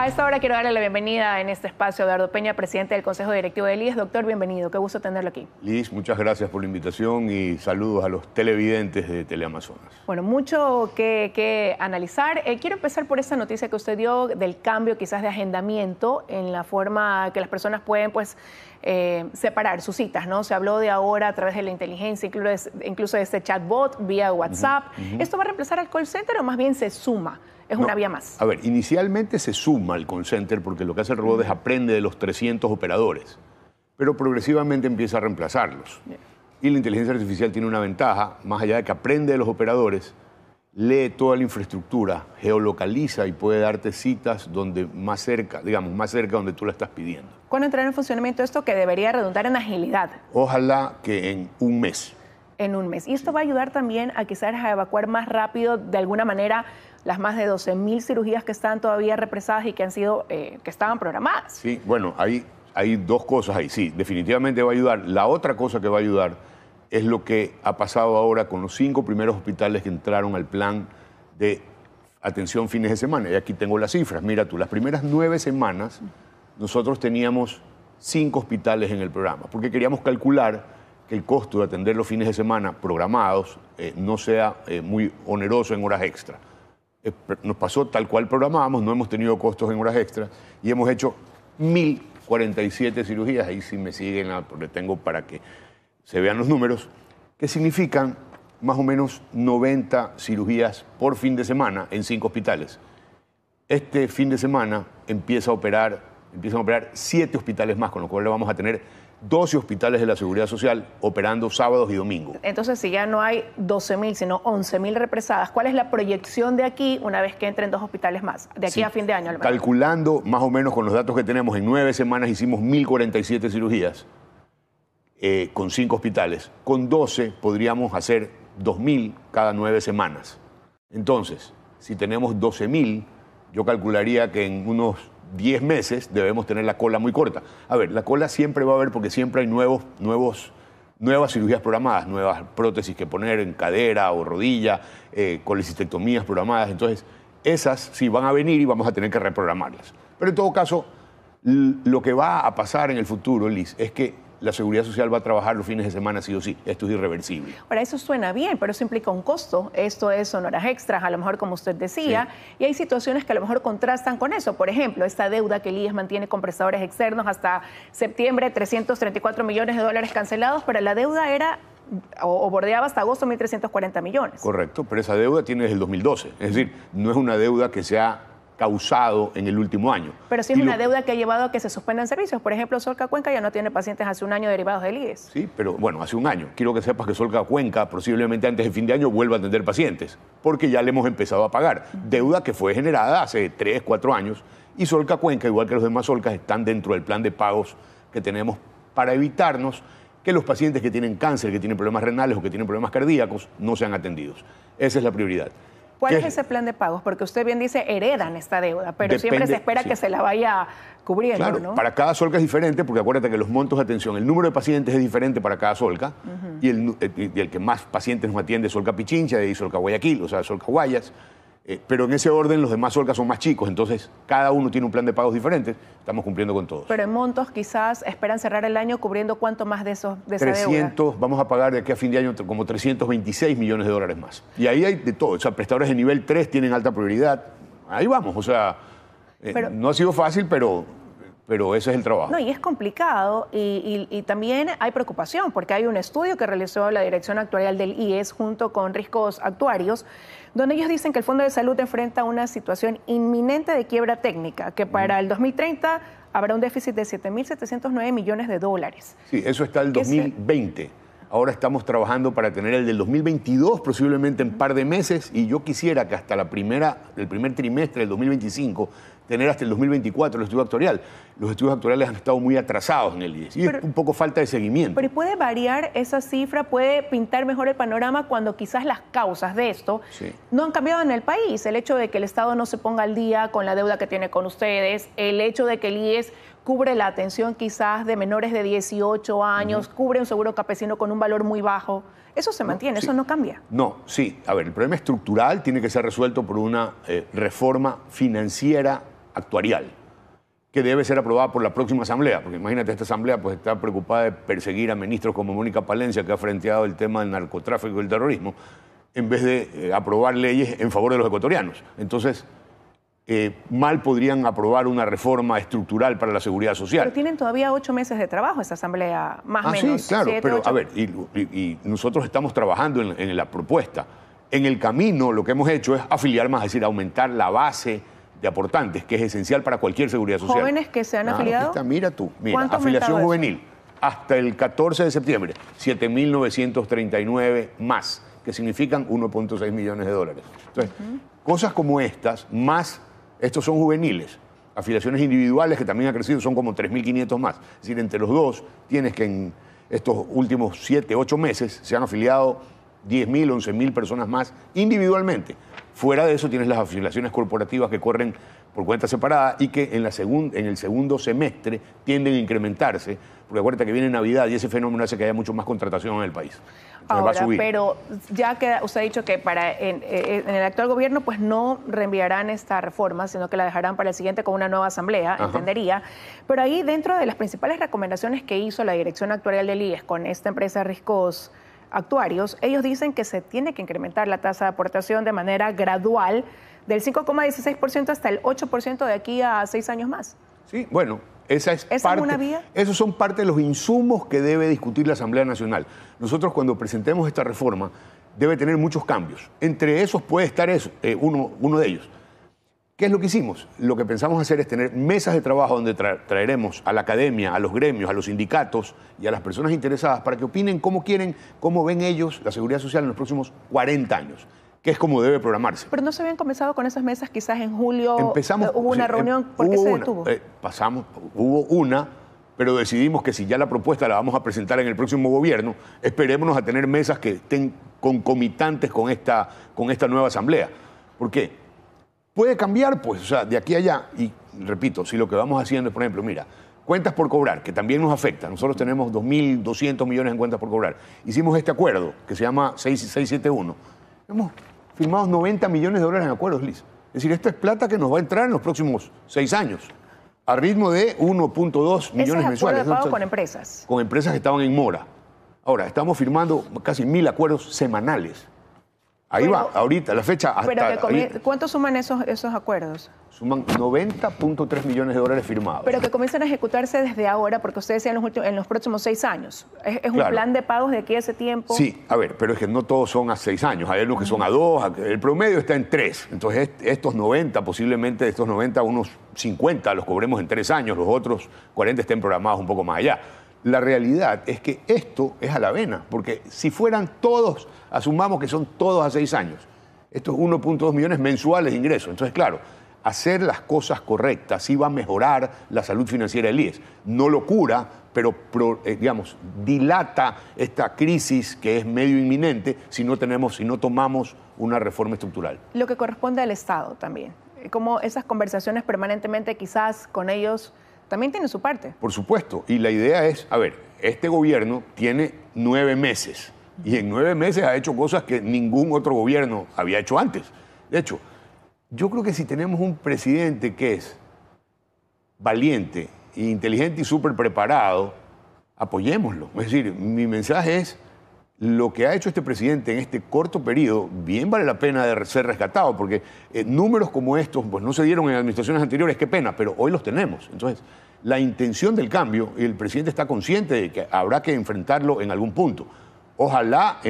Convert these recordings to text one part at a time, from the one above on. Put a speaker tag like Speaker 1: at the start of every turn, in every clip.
Speaker 1: A esta hora quiero darle la bienvenida en este espacio a Eduardo Peña, presidente del Consejo Directivo de LIS. Doctor, bienvenido, qué gusto tenerlo aquí.
Speaker 2: Liz, muchas gracias por la invitación y saludos a los televidentes de Teleamazonas.
Speaker 1: Bueno, mucho que, analizar. Eh, quiero empezar por esta noticia que usted dio del cambio quizás de agendamiento en la forma que las personas pueden pues eh, separar sus citas, ¿no? Se habló de ahora a través de la inteligencia, incluso, de este chatbot vía WhatsApp. ¿Esto va a reemplazar al call center o más bien se suma? Es una vía más.
Speaker 2: A ver, inicialmente se suma al call center porque lo que hace el robot es aprende de los 300 operadores, pero progresivamente empieza a reemplazarlos. Y la inteligencia artificial tiene una ventaja, más allá de que aprende de los operadores, lee toda la infraestructura, geolocaliza y puede darte citas donde más cerca, digamos, más cerca donde tú la estás pidiendo.
Speaker 1: ¿Cuándo entrará en funcionamiento esto que debería redundar en agilidad?
Speaker 2: Ojalá que en un mes.
Speaker 1: En un mes. Y esto va a ayudar también a quizás a evacuar más rápido, de alguna manera, las más de 12.000 cirugías que están todavía represadas y que han sido, eh, que estaban programadas.
Speaker 2: Sí, bueno, hay dos cosas ahí. Sí, definitivamente va a ayudar. La otra cosa que va a ayudar es lo que ha pasado ahora con los cinco primeros hospitales que entraron al plan de atención fines de semana. Y aquí tengo las cifras. Mira tú, las primeras nueve semanas nosotros teníamos cinco hospitales en el programa, porque queríamos calcular que el costo de atender los fines de semana programados eh, no sea eh, muy oneroso en horas extra. Eh, nos pasó tal cual programábamos, no hemos tenido costos en horas extra y hemos hecho 1.047 cirugías. Ahí sí me siguen, porque tengo para que se vean los números, que significan más o menos 90 cirugías por fin de semana en cinco hospitales. Este fin de semana empieza a operar, empiezan a operar siete hospitales más, con lo cual vamos a tener 12 hospitales de la Seguridad Social operando sábados y domingos.
Speaker 1: Entonces, si ya no hay 12.000, sino 11.000 represadas, ¿cuál es la proyección de aquí una vez que entren dos hospitales más? De aquí a fin de año, al
Speaker 2: Calculando más o menos con los datos que tenemos, en nueve semanas hicimos 1.047 cirugías. Eh, con cinco hospitales. Con 12 podríamos hacer 2.000 cada nueve semanas. Entonces, si tenemos 12.000, yo calcularía que en unos 10 meses debemos tener la cola muy corta. A ver, la cola siempre va a haber porque siempre hay nuevos, nuevos, nuevas cirugías programadas, nuevas prótesis que poner en cadera o rodilla, eh, programadas. Entonces, esas sí van a venir y vamos a tener que reprogramarlas. Pero en todo caso, lo que va a pasar en el futuro, Liz, es que la seguridad social va a trabajar los fines de semana, sí o sí. Esto es irreversible.
Speaker 1: Ahora, eso suena bien, pero eso implica un costo. Esto es son horas extras, a lo mejor como usted decía, y hay situaciones que a lo mejor contrastan con eso. Por ejemplo, esta deuda que el mantiene con prestadores externos hasta septiembre, 334 millones de dólares cancelados, pero la deuda era o, bordeaba hasta agosto 1.340 millones.
Speaker 2: Correcto, pero esa deuda tiene desde el 2012. Es decir, no es una deuda que sea causado en el último año.
Speaker 1: Pero sí es una deuda que ha llevado a que se suspendan servicios. Por ejemplo, Solca Cuenca ya no tiene pacientes hace un año derivados del
Speaker 2: IES. Sí, pero bueno, hace un año. Quiero que sepas que Solca Cuenca posiblemente antes de fin de año vuelva a atender pacientes, porque ya le hemos empezado a pagar. Deuda que fue generada hace tres, cuatro años. Y Solca Cuenca, igual que los demás Solcas, están dentro del plan de pagos que tenemos para evitarnos que los pacientes que tienen cáncer, que tienen problemas renales o que tienen problemas cardíacos no sean atendidos. Esa es la prioridad.
Speaker 1: ¿Cuál es ese plan de pagos? Porque usted bien dice heredan esta deuda, pero siempre se espera que se la vaya cubriendo. Claro, para
Speaker 2: cada solca es diferente, porque acuérdate que los montos de atención, el número de pacientes es diferente para cada solca, y, el, eh, y, el, que más pacientes nos atiende es solca Pichincha y solca Guayaquil, o sea, solca Guayas. Eh, pero en ese orden los demás orcas son más chicos, entonces cada uno tiene un plan de pagos diferente, estamos cumpliendo con todos.
Speaker 1: Pero en montos quizás esperan cerrar el año cubriendo cuánto más de esos de 300,
Speaker 2: vamos a pagar de aquí a fin de año como 326 millones de dólares más. Y ahí hay de todo, o sea, prestadores de nivel 3 tienen alta prioridad. Ahí vamos, o sea, eh, no ha sido fácil, pero pero ese es el trabajo. No,
Speaker 1: y es complicado y, también hay preocupación porque hay un estudio que realizó la Dirección Actuarial del IES junto con Riscos Actuarios, donde ellos dicen que el Fondo de Salud enfrenta una situación inminente de quiebra técnica, que para mm. el 2030 habrá un déficit de 7.709 millones de dólares.
Speaker 2: Sí, eso está el 2020. Ahora estamos trabajando para tener el del 2022 posiblemente en par de meses y yo quisiera que hasta la primera, el primer trimestre del 2025 tener hasta el 2024 el estudio actuarial. Los estudios actuariales han estado muy atrasados en el IES y un poco falta de seguimiento.
Speaker 1: Pero puede variar esa cifra, puede pintar mejor el panorama cuando quizás las causas de esto no han cambiado en el país. El hecho de que el Estado no se ponga al día con la deuda que tiene con ustedes, el hecho de que el IES cubre la atención quizás de menores de 18 años, cubre un seguro campesino con un valor muy bajo. Eso se mantiene, eso no cambia.
Speaker 2: No, sí. A ver, el problema estructural tiene que ser resuelto por una eh, reforma financiera actuarial, que debe ser aprobada por la próxima asamblea, porque imagínate, esta asamblea pues está preocupada de perseguir a ministros como Mónica Palencia, que ha frenteado el tema del narcotráfico y el terrorismo, en vez de eh, aprobar leyes en favor de los ecuatorianos. Entonces, eh, mal podrían aprobar una reforma estructural para la seguridad social. Pero
Speaker 1: tienen todavía ocho meses de trabajo esa asamblea, más o ah, menos. Sí, claro, pero a ver,
Speaker 2: y, nosotros estamos trabajando en, en la propuesta. En el camino lo que hemos hecho es afiliar más, es decir, aumentar la base de aportantes, que es esencial para cualquier seguridad social. ¿Jóvenes
Speaker 1: que se han afiliado?
Speaker 2: mira tú, mira, afiliación juvenil hasta el 14 de septiembre, 7.939 más, que significan 1.6 millones de dólares. Entonces, cosas como estas, más, estos son juveniles, afiliaciones individuales que también ha crecido, son como 3.500 más. Es decir, entre los dos tienes que en estos últimos 7, 8 meses se han afiliado 10.000, 11.000 personas más individualmente Fuera de eso tienes las afiliaciones corporativas que corren por cuenta separada y que en, la el segundo semestre tienden a incrementarse, porque acuérdate que viene Navidad y ese fenómeno hace que haya mucho más contratación en el país. Ahora, pero
Speaker 1: ya que usted ha dicho que para eh, en, el actual gobierno pues no reenviarán esta reforma, sino que la dejarán para el siguiente con una nueva asamblea, entendería. Pero ahí dentro de las principales recomendaciones que hizo la dirección actual del IES con esta empresa Riscos, actuarios, ellos dicen que se tiene que incrementar la tasa de aportación de manera gradual del 5,16% hasta el 8% de aquí a seis años más.
Speaker 2: Sí, bueno, esa es, ¿Esa es una vía? Esos son parte de los insumos que debe discutir la Asamblea Nacional. Nosotros cuando presentemos esta reforma debe tener muchos cambios. Entre esos puede estar eso, eh, uno de ellos ¿Qué es lo que hicimos? Lo que pensamos hacer es tener mesas de trabajo donde traeremos a la academia, a los gremios, a los sindicatos y a las personas interesadas para que opinen cómo quieren, cómo ven ellos la seguridad social en los próximos 40 años que es como debe programarse.
Speaker 1: Pero no se habían comenzado con esas mesas, quizás en julio Empezamos, eh, hubo una reunión, em, ¿por qué se detuvo?
Speaker 2: Eh, pasamos, hubo una, pero decidimos que si ya la propuesta la vamos a presentar en el próximo gobierno, esperémonos a tener mesas que estén concomitantes con esta, con esta nueva asamblea. ¿Por qué? Puede cambiar, pues, o sea, de aquí allá. Y repito, si lo que vamos haciendo es, por ejemplo, mira, cuentas por cobrar, que también nos afecta. Nosotros tenemos 2.200 millones en cuentas por cobrar. Hicimos este acuerdo, que se llama 671. Hemos firmado 90 millones de dólares en acuerdos, Liz. Es decir, esta es plata que nos va a entrar en los próximos seis años a ritmo de 1.2 millones es mensuales. De pago con
Speaker 1: empresas.
Speaker 2: Con empresas que estaban en mora. Ahora, estamos firmando casi mil acuerdos semanales. Ahí va, ahorita, la fecha. Hasta, ah,
Speaker 1: ¿Cuánto suman esos, esos acuerdos?
Speaker 2: Suman 90.3 millones de dólares firmados. Pero
Speaker 1: que comiencen a ejecutarse desde ahora, porque ustedes decía en, los, próximos seis años. ¿Es, un plan de pagos de aquí a ese tiempo?
Speaker 2: Sí, a ver, pero es que no todos son a seis años. Hay algunos que son a dos, el promedio está en tres. Entonces, estos 90, posiblemente de estos 90, unos 50 los cobremos en tres años, los otros 40 estén programados un poco más allá. La realidad es que esto es a la vena, porque si fueran todos, asumamos que son todos a seis años, estos es 1.2 millones mensuales de ingresos. Entonces, claro, hacer las cosas correctas iba va a mejorar la salud financiera del IES. No lo cura, pero, eh, digamos, dilata esta crisis que es medio inminente si no, tenemos, si no tomamos una reforma estructural.
Speaker 1: Lo que corresponde al Estado también. Como esas conversaciones permanentemente quizás con ellos también tiene su parte.
Speaker 2: Por supuesto. Y la idea es, a ver, este gobierno tiene nueve meses y en nueve meses ha hecho cosas que ningún otro gobierno había hecho antes. De hecho, yo creo que si tenemos un presidente que es valiente, inteligente y súper preparado, apoyémoslo. Es decir, mi mensaje es lo que ha hecho este presidente en este corto periodo bien vale la pena de ser rescatado, porque eh, números como estos pues, no se dieron en administraciones anteriores, qué pena, pero hoy los tenemos. Entonces, la intención del cambio, y el presidente está consciente de que habrá que enfrentarlo en algún punto. Ojalá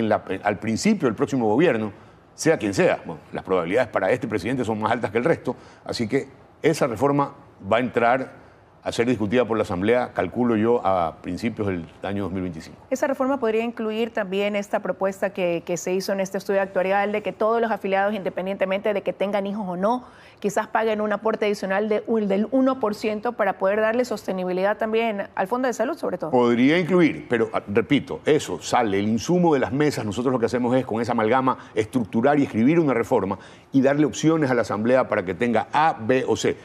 Speaker 2: al principio del próximo gobierno, sea quien sea, las probabilidades para este presidente son más altas que el resto, así que esa reforma va a entrar a ser discutida por la Asamblea, calculo yo, a principios del año 2025.
Speaker 1: Esa reforma podría incluir también esta propuesta que, se hizo en este estudio actuarial de que todos los afiliados, independientemente de que tengan hijos o no, quizás paguen un aporte adicional del 1% para poder darle sostenibilidad también al Fondo de Salud, sobre todo.
Speaker 2: Podría incluir, pero ah, repito, eso sale, el insumo de las mesas, nosotros lo que hacemos es con esa amalgama estructurar y escribir una reforma y darle opciones a la Asamblea para que tenga A, B o C.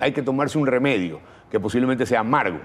Speaker 2: hay que tomarse un remedio que posiblemente sea amargo.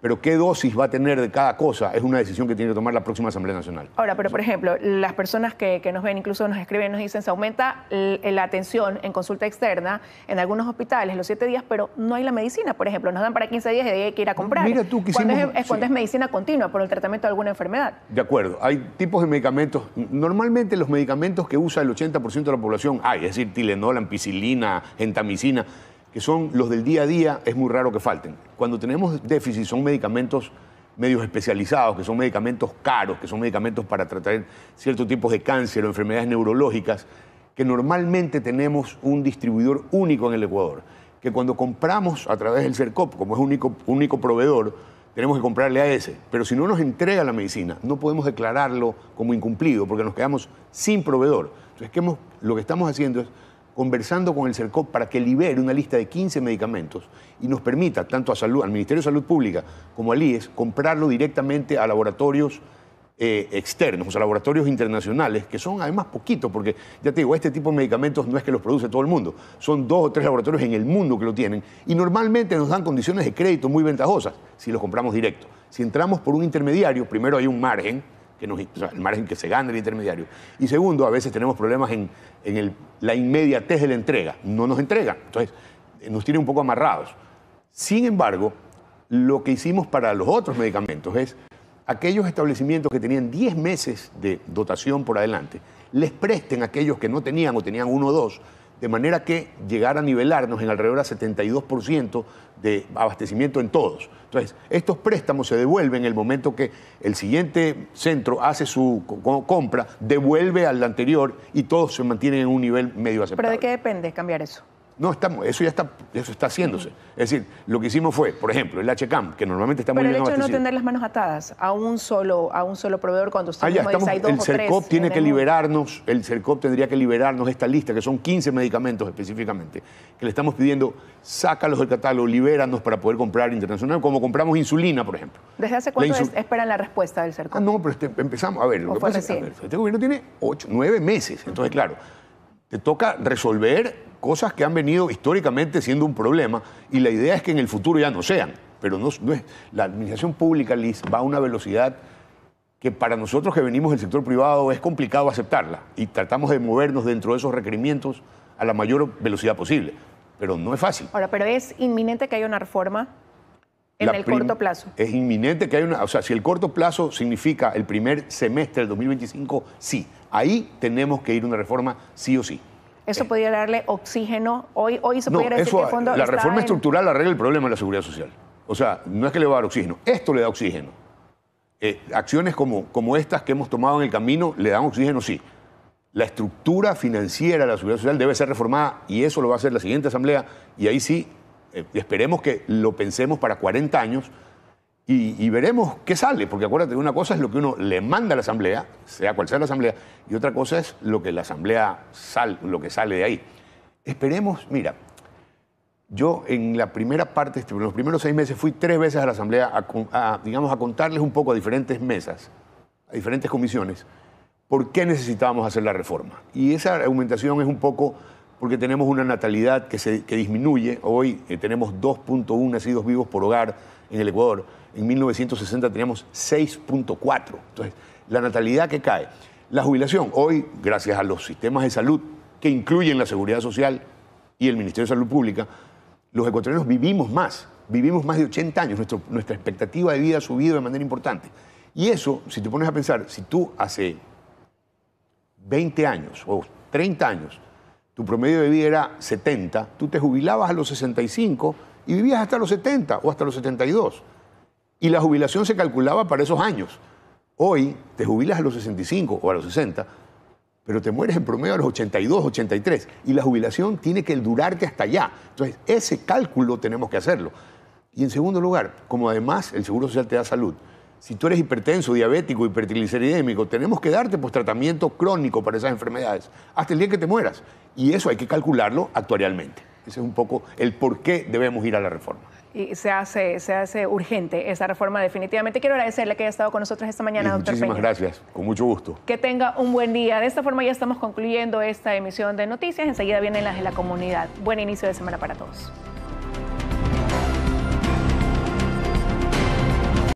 Speaker 2: Pero qué dosis va a tener de cada cosa es una decisión que tiene que tomar la próxima Asamblea Nacional.
Speaker 1: Ahora, pero por ejemplo, las personas que, nos ven, incluso nos escriben, nos dicen, se aumenta la atención en consulta externa en algunos hospitales los siete días, pero no hay la medicina, por ejemplo. Nos dan para 15 días y hay que ir a comprar. Mira tú, cuando es, cuando es medicina continua por el tratamiento de alguna enfermedad.
Speaker 2: De acuerdo, hay tipos de medicamentos. Normalmente los medicamentos que usa el 80% de la población, hay, es decir, tilenol, ampicilina, gentamicina, que son los del día a día, es muy raro que falten. Cuando tenemos déficit son medicamentos medios especializados, que son medicamentos caros, que son medicamentos para tratar ciertos tipos de cáncer o enfermedades neurológicas, que normalmente tenemos un distribuidor único en el Ecuador, que cuando compramos a través del CERCOP, como es único, único proveedor, tenemos que comprarle a ese. Pero si no nos entrega la medicina, no podemos declararlo como incumplido porque nos quedamos sin proveedor. Entonces, lo que estamos haciendo es conversando con el CERCOP para que libere una lista de 15 medicamentos y nos permita, tanto a salud, al Ministerio de Salud Pública como al IES, comprarlo directamente a laboratorios eh, externos, o laboratorios internacionales, que son además poquitos, porque ya te digo, este tipo de medicamentos no es que los produce todo el mundo, son dos o tres laboratorios en el mundo que lo tienen y normalmente nos dan condiciones de crédito muy ventajosas si los compramos directo. Si entramos por un intermediario, primero hay un margen, que nos, el margen que se gana el intermediario. Y segundo, a veces tenemos problemas en, la inmediatez de la entrega. No nos entregan. Entonces, eh, nos tiene un poco amarrados. Sin embargo, lo que hicimos para los otros medicamentos es aquellos establecimientos que tenían 10 meses de dotación por adelante, les presten aquellos que no tenían o tenían uno o dos de manera que llegar a nivelarnos en alrededor del 72% de abastecimiento en todos. Entonces, estos préstamos se devuelven en el momento que el siguiente centro hace su compra, devuelve al anterior y todos se mantienen en un nivel medio aceptable. ¿Pero de
Speaker 1: qué depende cambiar eso?
Speaker 2: No, estamos, eso ya está, eso está haciéndose. Es decir, lo que hicimos fue, por ejemplo, el HCAM, que normalmente está muy bien el hecho de no tener
Speaker 1: las manos atadas a un solo, proveedor cuando usted ah, ya, estamos, El CERCOP tiene que
Speaker 2: liberarnos, el CERCOP tendría que liberarnos esta lista, que son 15 medicamentos específicamente, que le estamos pidiendo, sácalos del catálogo, libéranos para poder comprar internacionalmente, como compramos insulina, por ejemplo.
Speaker 1: ¿Desde hace cuánto esperan la respuesta del CERCOP?
Speaker 2: Ah, no, pero este, empezamos, a ver, lo que pasa es que este gobierno tiene 8, 9 meses, entonces claro, te toca resolver cosas que han venido históricamente siendo un problema y la idea es que en el futuro ya no sean, pero no, es, la administración pública, va a una velocidad que para nosotros que venimos del sector privado es complicado aceptarla y tratamos de movernos dentro de esos requerimientos a la mayor velocidad posible, pero no es fácil.
Speaker 1: Ahora, pero es inminente que haya una reforma
Speaker 2: en el corto plazo. Es inminente que haya una, o sea, si el corto plazo significa el primer semestre del 2025, sí, ahí tenemos que ir una reforma sí o sí.
Speaker 1: Eso podría darle oxígeno. Hoy, hoy se La reforma estructural
Speaker 2: arregla el problema de la seguridad social. O sea, no es que le va a dar oxígeno, esto le da oxígeno. Eh, acciones como, como estas que hemos tomado en el camino le dan oxígeno, sí. La estructura financiera de la seguridad social debe ser reformada y eso lo va a hacer la siguiente asamblea y ahí sí, eh, esperemos que lo pensemos para 40 años y, veremos qué sale, porque acuérdate, una cosa es lo que uno le manda a la Asamblea, sea cual sea la Asamblea, y otra cosa es lo que la Asamblea sale, lo que sale de ahí. Esperemos, mira, yo en la primera parte, este, en los primeros seis meses, fui tres veces a la Asamblea a, digamos, a contarles un poco a diferentes mesas, a diferentes comisiones, por qué necesitábamos hacer la reforma. Y esa aumentación es un poco porque tenemos una natalidad que, que disminuye. Hoy eh, tenemos 2.1 nacidos vivos por hogar en el Ecuador. En 1960 teníamos 6.4. Entonces, la natalidad que cae. La jubilación, hoy, gracias a los sistemas de salud que incluyen la seguridad social y el Ministerio de Salud Pública, los ecuatorianos vivimos más, vivimos más de 80 años, nuestra expectativa de vida ha subido de manera importante. Y eso, si te pones a pensar, si tú hace 20 años o 30 años, tu promedio de vida era 70, tú te jubilabas a los 65 y vivías hasta los 70 o hasta los 72. Y la jubilación se calculaba para esos años. Hoy te jubilas a los 65 o a los 60, pero te mueres en promedio a los 82, 83. Y la jubilación tiene que durarte hasta allá. Entonces, ese cálculo tenemos que hacerlo. Y en segundo lugar, como además el Seguro Social te da salud, si tú eres hipertenso, diabético, hipertrigliceridémico, tenemos que darte tratamiento crónico para esas enfermedades hasta el día que te mueras. Y eso hay que calcularlo actuarialmente es un poco el por qué debemos ir a la reforma
Speaker 1: y se hace, se hace urgente esa reforma definitivamente. Quiero agradecerle que haya estado con nosotros esta mañana, doctor Muchísimas
Speaker 2: gracias, con mucho gusto.
Speaker 1: Que tenga un buen día. De esta forma ya estamos concluyendo esta emisión de noticias. Enseguida vienen las de la comunidad. Buen inicio de semana para todos.